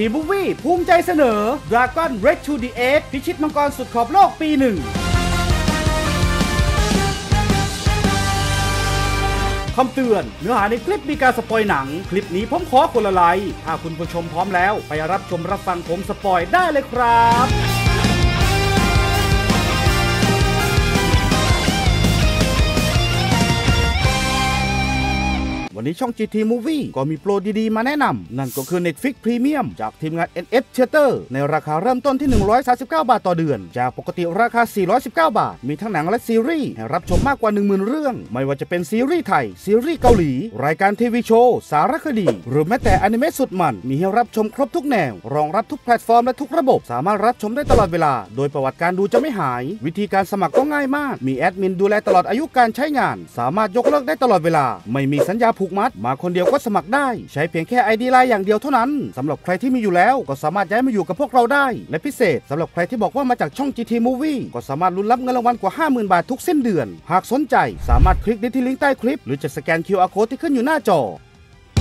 ทีบูวี่ภูมิใจเสนอ Dragon Red e d e พิชิตมังกรสุดขอบโลกปีหนึ่งคำเตือนเนื้อหาในคลิปมีการสปอยหนัง คลิปนี้ผมขอคนละไลค์ถ้าคุณผู้ชมพร้อมแล้ว ไปรับชมรับฟังผมสปอยได้เลยครับวันนี้ช่อง GT Movie ก็มีโปรดีๆ มาแนะนำ นั่นก็คือ Netflix Premium จากทีมงาน NS Theater ในราคาเริ่มต้นที่ 139 บาทต่อเดือน จากปกติราคา 419 บาท มีทั้งหนังและซีรีส์ให้รับชมมากกว่า 10,000 เรื่อง ไม่ว่าจะเป็นซีรีส์ไทย ซีรีส์เกาหลี รายการทีวีโชว์ สารคดี หรือแม้แต่อนิเมะสุดมัน มีให้รับชมครบทุกแนวรองรับทุกแพลตฟอร์มและทุกระบบ สามารถรับชมได้ตลอดเวลา โดยประวัติการดูจะไม่หาย วิธีการสมัครก็ง่ายมาก มีแอดมินดูแลตลอดอายุการใช้งาน สามารถยกเลิกได้ตลอดเวลาไม่มีสัญญาผูกกมัดมาคนเดียวก็สมัครได้ ใช้เพียงแค่ไอดีไลน์อย่างเดียวเท่านั้น สำหรับใครที่มีอยู่แล้วก็สามารถย้ายมาอยู่กับพวกเราได้และพิเศษ สำหรับใครที่บอกว่ามาจากช่อง GT Movie ก็สามารถลุ้นรับเงินรางวัลกว่า 50,000 บาททุกสิ้นเดือน หากสนใจ สามารถคลิกได้ที่ลิงก์ใต้คลิป หรือจะสแกน QR code ที่ขึ้นอยู่หน้าจอ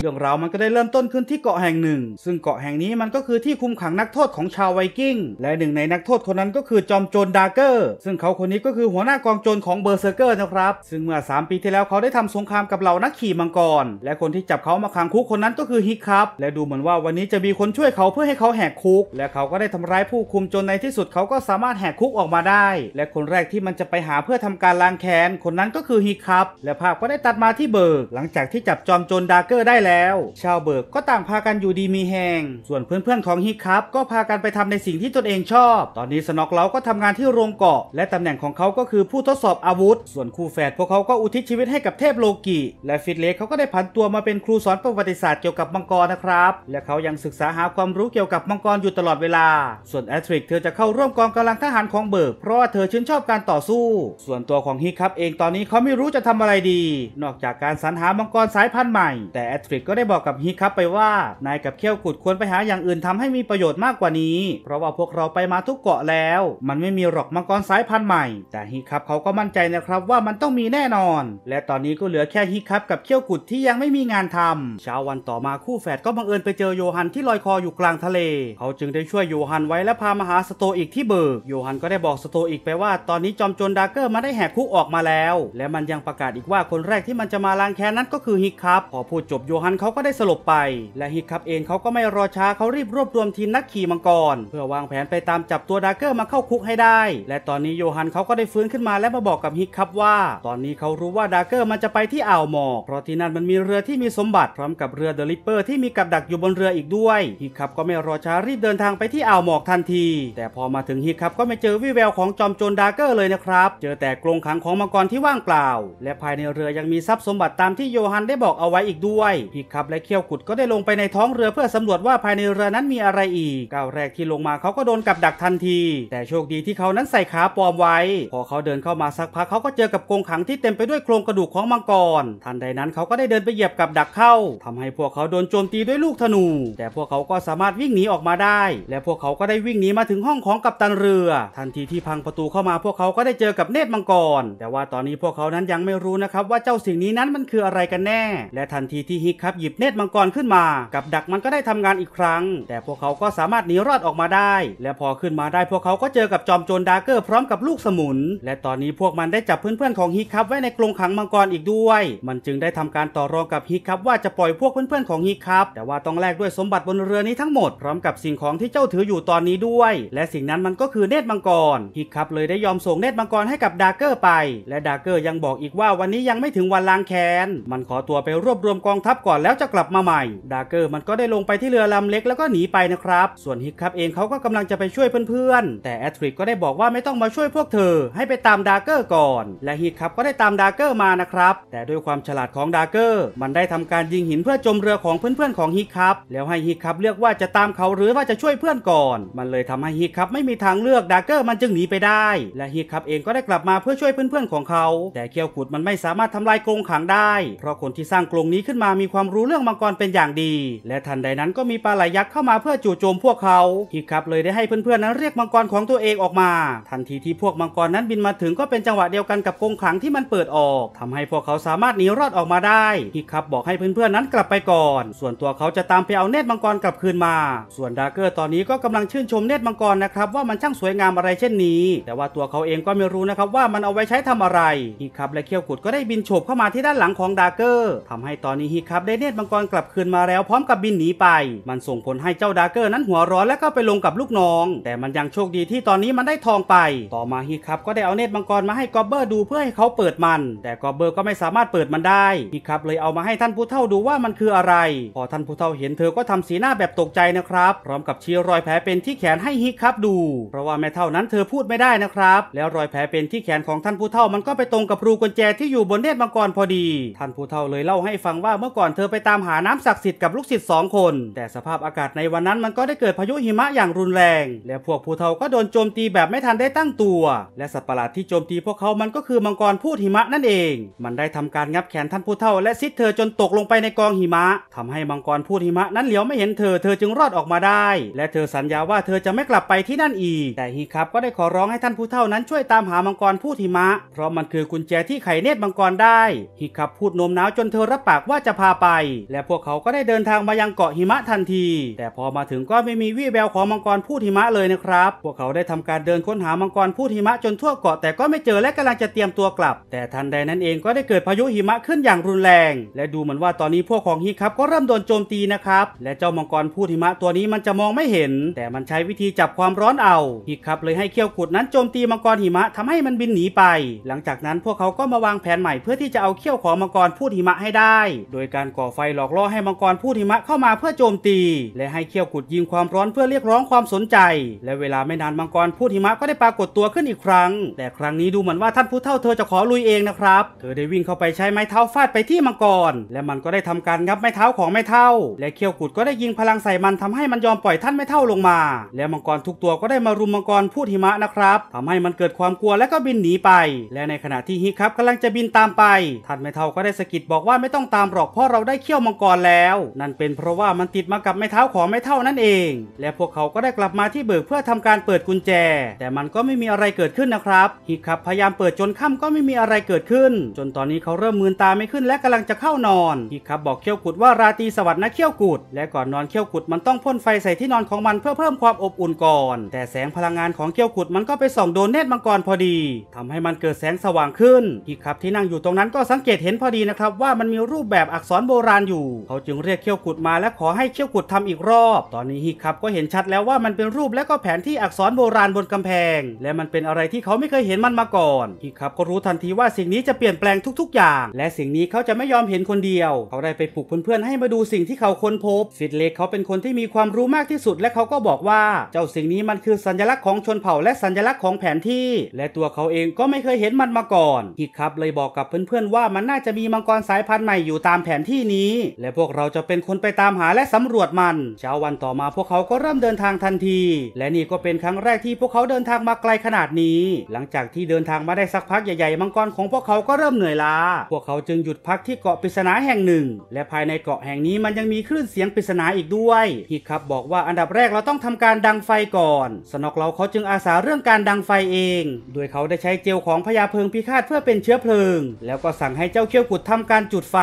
รื่องราวมันก็ได้เริ่มต้นขึ้นที่เกาะแห่งหนึ่ง ซึ่งเกาะแห่งนี้มันก็คือที่คุมขังนักโทษของชาวไวกิ้งและหนึ่งในนักโทษคนนั้นก็คือจอมโจรดาร์เกอร์ ซึ่งเขาคนนี้ก็คือหัวหน้ากองโจรของเบอร์เซอร์เกอร์นะครับซึ่งเมื่อ 3 ปีที่แล้วเขาได้ทำสงครามกับเหล่านักขี่มังกรและคนที่จับเขามาขังคุกคนนั้นก็คือฮิกครับและดูเหมือนว่าวันนี้จะมีคนช่วยเขาเพื่อให้เขาแหกคุก และเขาก็ได้ทำร้ายผู้คุมจนในที่สุดเขาก็สามารถแหกคุกออกมาได้ และคนแรกที่มันจะไปหาเพื่อทำการล้างแค้นคนนั้นก็คือฮิกครับและภาพก็ได้ตัดมาที่เบิร์กหลังจากที่จับจอมโจรดาร์เกอร์ได้แล้วแล้วชาวเบิร์กก็ต่างพากันอยู่ดีมีแหงส่วนเพื่อนๆของฮิคับก็พากันไปทำในสิ่งที่ตนเองชอบ ตอนนี้สนอกเราก็ทำงานที่โรงเกาะ และตำแหน่งของเขาก็คือผู้ทดสอบอาวุธ ส่วนครูแฝดพวกเขาก็อุทิศชีวิตให้กับเทพโลกิ และฟิตเลสเขาก็ได้ผันตัวมาเป็นครูสอนประวัติศาสตร์เกี่ยวกับมังกรนะครับ และเขายังศึกษาหาความรู้เกี่ยวกับมังกรอยู่ตลอดเวลา ส่วนแอทริก เธอจะเข้าร่วมกองกำลังทหารของเบิร์ก เพราะว่าเธอชื่นชอบการต่อสู้ ส่วนตัวของฮิคับเองตอนนี้เขาไม่รู้จะทำอะไรดี นอกจากการสรรหามังกรสายพันธุ์ใหม่ แต่แอทริริตก็ได้บอกกับฮิคับไปว่า นายกับเขี้ยวกุดควรไปหาอย่างอื่นทำให้มีประโยชน์มากกว่านี้ เพราะว่าพวกเราไปมาทุกเกาะแล้ว มันไม่มีหรอกมังกรสายพันธุ์ใหม่ แต่ฮิคับเขาก็มั่นใจนะครับว่ามันต้องมีแน่นอน และตอนนี้ก็เหลือแค่ฮิคับกับเขี้ยวกุดที่ยังไม่มีงานทำเช้าวันต่อมาคู่แฝดก็บังเอิญไปเจอโยฮันที่ลอยคออยู่กลางทะเล เขาจึงได้ช่วยโยฮันไว้และพามาหาสโตอีกที่เบิกโยฮันก็ได้บอกสโตอีกไปว่าตอนนี้จอมโจรดาร์เกอร์มาได้แหกคุกออกมาแล้ว และมันยังประกาศอีกว่าคนแรกที่มันจะมาล้างแค้นนั้นก็คือฮิคับพอพูดจบโยฮันเขาก็ได้สลบไป และฮิคับเองเขาก็ไม่รอช้าเขารีบรวบรวมทีมนักขี่มังกรเพื่อวางแผนไปตามจับตัวดาร์เกอร์มาเข้าคุกให้ได้ และตอนนี้โยฮันเขาก็ได้ฟื้นขึ้นมาและมาบอกกับฮิคับว่า ตอนนี้เขารู้ว่าดาร์เกอร์มันจะไปที่อ่าวหมอกเพราะที่นั่นมันมีเรือที่มีสมบัติ พร้อมกับเรือเดลิปเปอร์ที่มีกับดักอยู่บนเรืออีกด้วยฮิคับก็ไม่รอช้ารีบเดินทางไปที่อ่าวหมอกทันที แต่พอมาถึงฮิคับก็ไม่เจอวิแววของจอมโจรดาร์เกอร์เลยนะครับเจอแต่กรงขังของมังกรที่ว่างเปล่า และภายในเรือยังมีทรัพย์สมบัติตามที่โยฮันได้บอกเอาไว้อีกด้วยที่ขับและเขี้ยวขุดก็ได้ลงไปในท้องเรือเพื่อสำรวจว่าภายในเรือนั้นมีอะไรอีกก้าวแรกที่ลงมาเขาก็โดนกับดักทันที แต่โชคดีที่เขานั้นใส่ขาปลอมไว้พอเขาเดินเข้ามาสักพักเขาก็เจอกับกรงขังที่เต็มไปด้วยโครงกระดูกของมังกร ทันใดนั้นเขาก็ได้เดินไปเหยียบกับดักเข้า ทำให้พวกเขาโดนโจมตีด้วยลูกธนู แต่พวกเขาก็สามารถวิ่งหนีออกมาได้ และพวกเขาก็ได้วิ่งหนีมาถึงห้องของกัปตันเรือ ทันทีที่พังประตูเข้ามา พวกเขาก็ได้เจอกับเนตรมังกร แต่ว่าตอนนี้พวกเขานั้นยังไม่รู้นะครับว่าเจ้าสิ่งนี้นั้นมันคืออะไรกันแน่ และทันทีที่ฮิคครับหยิบเนตรมังกรขึ้นมา กับดักมันก็ได้ทำงานอีกครั้ง แต่พวกเขาก็สามารถหนีรอดออกมาได้ และพอขึ้นมาได้พวกเขาก็เจอกับจอมโจรดาร์เกอร์พร้อมกับลูกสมุน และตอนนี้พวกมันได้จับเพื่อนๆของฮิคับไว้ในกรงขังมังกรอีกด้วย มันจึงได้ทำการต่อรองกับฮิคับว่าจะปล่อยพวกเพื่อนๆของฮิคับ แต่ว่าต้องแลกด้วยสมบัติบนเรือนี้ทั้งหมด พร้อมกับสิ่งของที่เจ้าถืออยู่ตอนนี้ด้วย และสิ่งนั้นมันก็คือเนตรมังกร ฮิคับเลยได้ยอมส่งเนตรมังกรให้กับดาร์เกอร์ไป และดาร์เกอร์ยังบอกอีกว่าวันนี้ยังไม่ถึงวันล้างแค้นมันขอตัวไปรวบรวมกองทัพก่อนอนแล้วจะกลับมาใหม่ดาเกอร์มันก็ได้ลงไปที่เรือลำเล็กแล้วก็หนีไปนะครับส่วนฮิกครับเองเขาก็กำลังจะไปช่วยเพื่อนๆแต่แอทริกก็ได้บอกว่าไม่ต้องมาช่วยพวกเธอให้ไปตามดาเกอร์ก่อนและฮิกครับก็ได้ตามดาเกอร์มานะครับแต่ด้วยความฉลาดของดาเกอร์มันได้ทำการยิงหินเพื่อจมเรือของเพื่อนๆของฮิกครับแล้วให้ฮิกครับเลือกว่าจะตามเขาหรือว่าจะช่วยเพื่อนก่อนมันเลยทำให้ฮิกครับไม่มีทางเลือกดาเกอร์มันจึงหนีไปได้ และฮิกครับเองก็ได้กลับมาเพื่อช่วยเพื่อนๆของเขา แต่เคียวขุดมันไม่สามารถทำลายกรงขังได้ เพราะคนที่สร้างกรงนี้ขึ้นมามีความรู้เรื่องมังกรเป็นอย่างดี และทันใดนั้นก็มีปลาไหลยักษ์เข้ามาเพื่อจู่โจมพวกเขาฮิกคับเลยได้ให้เพื่อนๆนั้นเรียกมังกรของตัวเองออกมา ทันทีที่พวกมังกรนั้นบินมาถึงก็เป็นจังหวะเดียวกันกับกรงขังที่มันเปิดออก ทำให้พวกเขาสามารถหนีรอดออกมาได้ฮิกคับบอกให้เพื่อนๆนั้นกลับไปก่อน ส่วนตัวเขาจะตามไปเอาเนตรมังกรกลับคืนมา ส่วนดาร์เกอร์ตอนนี้ก็กำลังชื่นชมเนตรมังกรนะครับว่ามันช่างสวยงามอะไรเช่นนี้ แต่ว่าตัวเขาเองก็ไม่รู้นะครับว่ามันเอาไว้ใช้ทำอะไรฮิคับและเคียวกุดก็ได้บินโฉบเข้ามาที่ด้านหลังของดาร์เกอร์ทำให้ตอนนี้ฮิคับไดเนตรมังกรกลับคืนมาแล้วพร้อมกับบินหนีไป มันส่งผลให้เจ้าดาร์เกอร์นั้นหัวร้อนและก็ไปลงกับลูกน้อง แต่มันยังโชคดีที่ตอนนี้มันได้ทองไป ต่อมาฮิครับก็ได้เอาเนตรมังกรมาให้กอบเบอร์ดูเพื่อให้เขาเปิดมัน แต่กอบเบอร์ก็ไม่สามารถเปิดมันได้ ฮิครับเลยเอามาให้ท่านผู้เฒ่าดูว่ามันคืออะไร พอท่านผู้เฒ่าเห็นเธอก็ทำสีหน้าแบบตกใจนะครับ พร้อมกับชี้รอยแผลเป็นที่แขนให้ฮิครับดู เพราะว่าแม่เท่านั้นเธอพูดไม่ได้นะครับ แล้วรอยแผลเป็นที่แขนของท่านผู้เฒ่ามันก็ไปตรงกับรูกุญแจที่อยู่บนเนตรมังกรพอดี ท่านผู้เฒ่าเลยเล่าให้ฟังว่าเมื่อก่อนเธอนไปตามหาน้ำศักดิ์สิทธิ์กับลูกศิษย์สองคน แต่สภาพอากาศในวันนั้นมันก็ได้เกิดพายุหิมะอย่างรุนแรง และพวกภูเทาก็โดนโจมตีแบบไม่ทันได้ตั้งตัว และสัตว์ประหลาดที่โจมตีพวกเขามันก็คือ มังกรพูดหิมะนั่นเอง มันได้ทำการงับแขนท่านภูเทาและซิดเธอจนตกลงไปในกองหิมะ ทำให้มังกรพูดหิมะนั้นเหลียวไม่เห็นเธอเธอจึงรอดออกมาได้ และเธอสัญญาว่าเธอจะไม่กลับไปที่นั่นอีกแต่ฮิครับก็ได้ขอร้องให้ท่านผู้เท่านั้นช่วยตามหามังกรพูดหิมะเพราะมันคือกุญแจที่ไขเนตรมังกรได้ฮิครับพูดโน้มน้าว จนเธอรับปากว่าจะพาไปและพวกเขาก็ได้เดินทางมายังเกาะหิมะทันที แต่พอมาถึง ก็ไม่มีวี่แววของมังกรพูดหิมะเลยนะครับ พวกเขาได้ทำการเดินค้นหา มังกรพูดหิมะจนทั่วเกาะ แต่ก็ไม่เจอและกำลังจะเตรียมตัวกลับ แต่ทันใดนั้นเองก็ได้เกิดพายุหิมะขึ้นอย่างรุนแรง และดูเหมือนว่าตอนนี้พวกของฮิครับก็เริ่มโดนโจมตีนะครับ และเจ้ามังกรพูดหิมะตัวนี้ มันจะมองไม่เห็น แต่มันใช้วิธีจับความร้อนเอาฮิครับเลยให้เขี้ยวขุดนั้นโจมตีมังกรหิมะทำให้มันบินหนีไป หลังจากนั้นพวกเขา ก็มาวางแผนใหม่ เพื่อที่จะเอาเขี้ยวของมังกรพูดหิมะให้ได้ โดยการก่อไฟหลอกล่อให้มังกรผู้หิมะเข้ามาเพื่อโจมตี และให้เขี้ยวขุดยิงความร้อนเพื่อเรียกร้องความสนใจ และเวลาไม่นานมังกรผู้หิมะก็ได้ปรากฏตัวขึ้นอีกครั้ง แต่ครั้งนี้ดูเหมือนว่าท่านผู้เท่าเธอจะขอลุยเองนะครับ เธอได้วิ่งเข้าไปใช้ไม้เท้าฟาดไปที่มังกร และมันก็ได้ทำการงับไม้เท้าของไม่เท้าและเขี้ยวขุดก็ได้ยิงพลังใส่มันทำให้มันยอมปล่อยท่านไม่เท่าลงมา และมังกรทุกตัวก็ได้มารุมมังกรผู้หิมะนะครับทำให้มันเกิดความกลัวและก็บินหนีไป และในขณะที่ฮิครับกำลังจะบินตามไปท่านไม่เท่าก็ได้สกิดบอกว่าไม่ต้องตามหรอกเพราะเราได้เขี้ยวมังกรแล้ว นั่นเป็นเพราะว่ามันติดมากับไม้เท้าของไม้เท่านั่นเอง และพวกเขาก็ได้กลับมาที่เบิกเพื่อทำการเปิดกุญแจ แต่มันก็ไม่มีอะไรเกิดขึ้นนะครับฮิคับพยายามเปิดจนค่าก็ไม่มีอะไรเกิดขึ้น จนตอนนี้เขาเริ่มมืนตาไม่ขึ้น และกำลังจะเข้านอนฮิคับบอกเขี้ยวกุดว่า ราตรีสวัสดิ์นะเขี้ยวกุดและก่อนนอนเขี้ยวกุดมันต้องพ่นไฟใส่ที่นอนของมันเพื่อเพิ่มความอบอุ่นก่อนแต่แสงพลังงานของเขี้ยวกุดมันก็ไปส่องโดนเนตรมังกรพอดีทำให้มันเกิดแสงสว่างขึ้นฮิคับที่นั่งอยู่ตรงนั้นก็สังเกตเห็นพอดีนะครับว่ามันมีรูปแบบอักษรโบราณอยู่เขาจึงเรียกเขี้ยวขุดมาและขอให้เขี้ยวขุดทำอีกรอบ ตอนนี้ฮิคับก็เห็นชัดแล้วว่ามันเป็นรูปและก็แผนที่อักษรโบราณบนกำแพง และมันเป็นอะไรที่เขาไม่เคยเห็นมันมาก่อนฮิคับก็รู้ทันทีว่าสิ่งนี้จะเปลี่ยนแปลงทุก ๆอย่าง และสิ่งนี้เขาจะไม่ยอมเห็นคนเดียว เขาได้ไปปลุกเพื่อนๆ ให้มาดูสิ่งที่เขาค้นพบฟิดเล็กเขาเป็นคนที่มีความรู้มากที่สุด และเขาก็บอกว่าเจ้าสิ่งนี้มันคือสัญลักษณ์ของชนเผ่าและสัญลักษณ์ของแผนที่ และตัวเขาเองก็ไม่เคยเห็นมันมาก่อนฮิคับเลยบอกกับเพื่อนๆว่ามันน่าจะมีมังกรสายพันธุ์ใหม่อยู่ตามแผนที่นี้และพวกเราจะเป็นคนไปตามหาและสำรวจมันเช้าวันต่อมาพวกเขาก็เริ่มเดินทางทันที และนี่ก็เป็นครั้งแรกที่พวกเขาเดินทางมาไกลขนาดนี้ หลังจากที่เดินทางมาได้สักพักใหญ่ๆมังกรของพวกเขาก็เริ่มเหนื่อยล้าพวกเขาจึงหยุดพักที่เกาะปริศนาแห่งหนึ่ง และภายในเกาะแห่งนี้มันยังมีคลื่นเสียงปริศนาอีกด้วยฮิครับบอกว่าอันดับแรกเราต้องทำการดังไฟก่อน สนอกเราเขาจึงอาสาเรื่องการดังไฟเองโดยเขาได้ใช้เจลของพญาเพลิงพิฆาตเพื่อเป็นเชื้อเพลิงแล้วก็สั่งให้เจ้าเขี้ยวกุดทำการจุดไฟ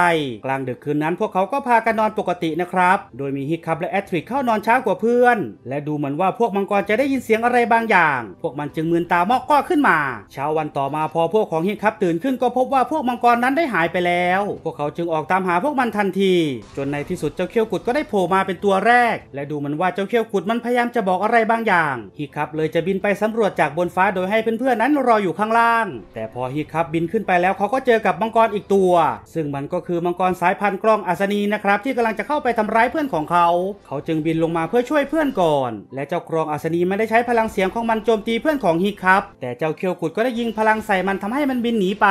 กลางดึกคืนนนั้นพวกเขาก็พากันนอนปกตินะครับ โดยมีฮิคับและแอทริกเข้านอนช้ากว่าเพื่อน และดูเหมือนว่าพวกมังกรจะได้ยินเสียงอะไรบางอย่าง พวกมันจึงมืนตามอกก้อขึ้นมา เช้าวันต่อมาพอพวกของฮิคับตื่นขึ้นก็พบว่าพวกมังกรนั้นได้หายไปแล้ว พวกเขาจึงออกตามหาพวกมันทันที จนในที่สุดเจ้าเขี้ยวกุดก็ได้โผล่มาเป็นตัวแรก และดูเหมือนว่าเจ้าเขี้ยวกุดมันพยายามจะบอกอะไรบางอย่าง ฮิคับเลยจะบินไปสำรวจจากบนฟ้าโดยให้เพื่อนๆนั้นรออยู่ข้างล่าง แต่พอฮิคับบินขึ้นไปแล้ว เขาก็เจอกับมังกรอีกตัว ซึ่งมันก็คือมังกรสายพันธุ์กรองอัศนีนะครับที่กำลังจะเข้าไปทำร้ายเพื่อนของเขา เขาจึงบินลงมาเพื่อช่วยเพื่อนก่อน และเจ้ากรองอัศนีไม่ได้ใช้พลังเสียงของมันโจมตีเพื่อนของฮิคับแต่เจ้าเคียวกุดก็ได้ยิงพลังใส่มันทำให้มันบินหนีไป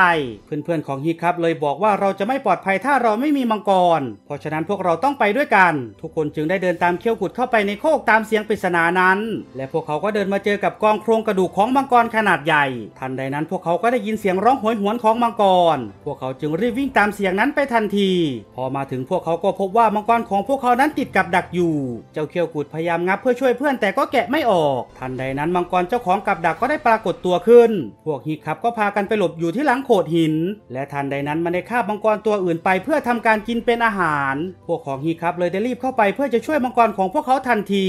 เพื่อนๆของฮิคับเลยบอกว่าเราจะไม่ปลอดภัยถ้าเราไม่มีมังกร เพราะฉะนั้นพวกเราต้องไปด้วยกัน ทุกคนจึงได้เดินตามเคียวกุดเข้าไปในโคกตามเสียงปริศนานั้น และพวกเขาก็เดินมาเจอกับกองโครงกระดูกของมังกรขนาดใหญ่ ทันใดนั้น พวกเขาก็ได้ยินเสียงร้องโหยหวนของมังกร พวกเขาจึงรีบวิ่งตามเสียงนั้นไปทันทีพอพอมาถึงพวกเขาก็พบว่ามังกรของพวกเขานั้นติดกับดักอยู่ เจ้าเคียวกุดพยายามงับเพื่อช่วยเพื่อนแต่ก็แกะไม่ออก ทันใดนั้นมังกรเจ้าของกับดักก็ได้ปรากฏตัวขึ้น พวกฮิครับก็พากันไปหลบอยู่ที่หลังโขดหิน และทันใดนั้นมันได้ฆ่ามังกรตัวอื่นไปเพื่อทำการกินเป็นอาหาร พวกของฮิครับเลยได้รีบเข้าไปเพื่อจะช่วยมังกรของพวกเขาทันที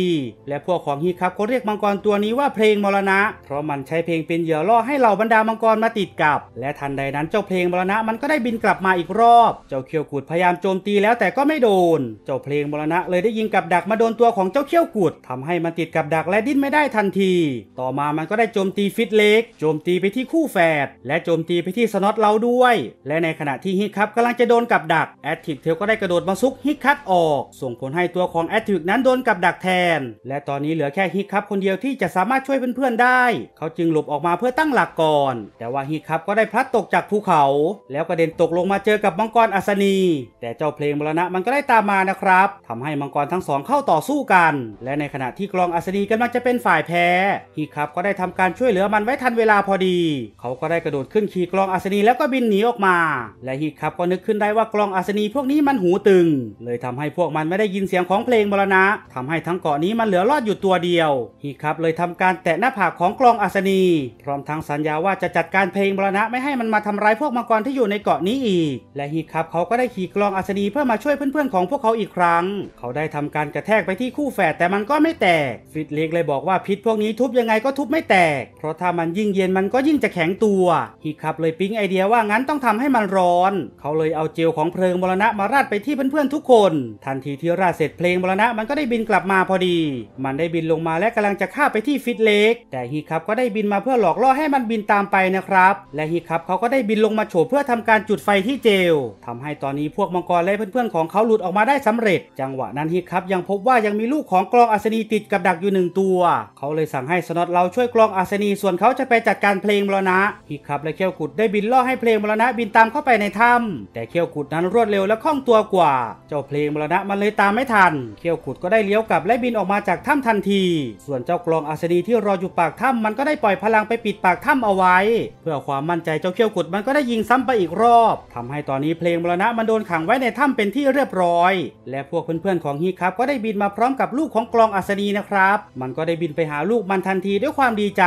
และพวกของฮิครับก็เรียกมังกรตัวนี้ว่าเพลงมรณะ เพราะมันใช้เพลงเป็นเหยื่อล่อให้เหล่าบรรดามังกรมาติดกับ และทันใดนั้นเจ้าเพลงมรณะมันก็ได้บินกลับมาอีกรอบ เจ้าเคียวกุดพยายามการโจมตีแล้วแต่ก็ไม่โดน เจ้าเพลงมรณะเลยได้ยิงกับดักมาโดนตัวของเจ้าเขี้ยวกุด ทำให้มันติดกับดักและดิ้นไม่ได้ทันที ต่อมามันก็ได้โจมตีฟิตเล็กโจมตีไปที่คู่แฝด และโจมตีไปที่สน็อตเราด้วย และในขณะที่ฮิคับกำลังจะโดนกับดักแอตทิกเทลก็ได้กระโดด มาซุกฮิคับออก ส่งผลให้ตัวของแอตทิกนั้นโดนกับดักแทน และตอนนี้เหลือแค่ฮิคับคนเดียวที่จะสามารถช่วยเพื่อนๆได้ เขาจึงหลบออกมาเพื่อตั้งหลักก่อน แต่ว่าฮิคับก็ได้พลัดตกจากภูเขา แล้วกระเด็นตกลงมาเจอกับมังกรอัศนีแต่เจ้าเพลงมรณะมันก็ได้ตามมานะครับทำให้มังกรทั้งสองเข้าต่อสู้กัน และในขณะที่กรองอัศนีกำลังจะเป็นฝ่ายแพ้ฮีครับก็ได้ทำการช่วยเหลือมันไว้ทันเวลาพอดี เขาก็ได้กระโดดขึ้นขี่กรองอัศนีแล้วก็บินหนีออกมา และฮีครับก็นึกขึ้นได้ว่ากรองอัศนีพวกนี้มันหูตึง เลยทำให้พวกมันไม่ได้ยินเสียงของเพลงมรณะ ทำให้ทั้งเกาะนี้มันเหลือรอดอยู่ตัวเดียวฮีครับเลยทำการแตะหน้าผากของกรองอัศนี พร้อมทั้งสัญญาว่าจะจัดการเพลงมรณะไม่ให้มันมาทำร้ายพวกมังกรที่อยู่ในเกาะนี้อีก และฮีครับเขาก็ได้ขี่กรองอัศนีเพื่อมาช่วยเพื่อนๆของพวกเขาอีกครั้ง เขาได้ทำการกระแทกไปที่คู่แฝดแต่มันก็ไม่แตกฟิตเล็กเลยบอกว่าพิษพวกนี้ทุบยังไงก็ทุบไม่แตกเพราะถ้ามันยิ่งเย็นมันก็ยิ่งจะแข็งตัวฮิคับเลยปิ๊งไอเดียว่างั้นต้องทำให้มันร้อน เขาเลยเอาเจลของเพลิงมรณะมาราดไปที่เพื่อนๆทุกคน ทันทีที่ราดเสร็จเพลงมรณะมันก็ได้บินกลับมาพอดี มันได้บินลงมาและกำลังจะข้าไปที่ฟิตเล็กแต่ฮิคับก็ได้บินมาเพื่อหลอกล่อให้มันบินตามไปนะครับ และฮิคับเขาก็ได้บินลงมาโฉบเพื่อทำการจุดไฟที่เจลทำให้ตอนนี้พวกมังกรและเพื่อนๆของเขาหลุดออกมาได้สำเร็จ จังหวะนั้นฮิครับยังพบว่ายังมีลูกของกลองอัศนีติดกับดักอยู่หนึ่งตัวเขาเลยสั่งให้สนอตเราช่วยกลองอัศนีส่วนเขาจะไปจัดการเพลงมรณะฮิครับและเคียวกุดได้บินล่อให้เพลงมรณะบินตามเข้าไปในถ้ำแต่เคียวกุดนั้นรวดเร็วและคล่องตัวกว่า เจ้าเพลงมรณะมันเลยตามไม่ทันเคียวกุดก็ได้เลี้ยวกลับและบินออกมาจากถ้ำทันที ส่วนเจ้ากลองอัศนีที่รออยู่ปากถ้ำมันก็ได้ปล่อยพลังไปปิดปากถ้ำเอาไว้ เพื่อความมั่นใจเจ้าเคียวกุดมันก็ได้ยิงซ้ำไปอีกรอบ ทำให้ตอนนี้เพลงมรณะมันโดนขังไวว้ในถ้ำเป็นที่เรียบร้อย และพวกเพื่อนๆของฮีครับก็ได้บินมาพร้อมกับลูกของกลองอัศนีนะครับ มันก็ได้บินไปหาลูกมันทันทีด้วยความดีใจ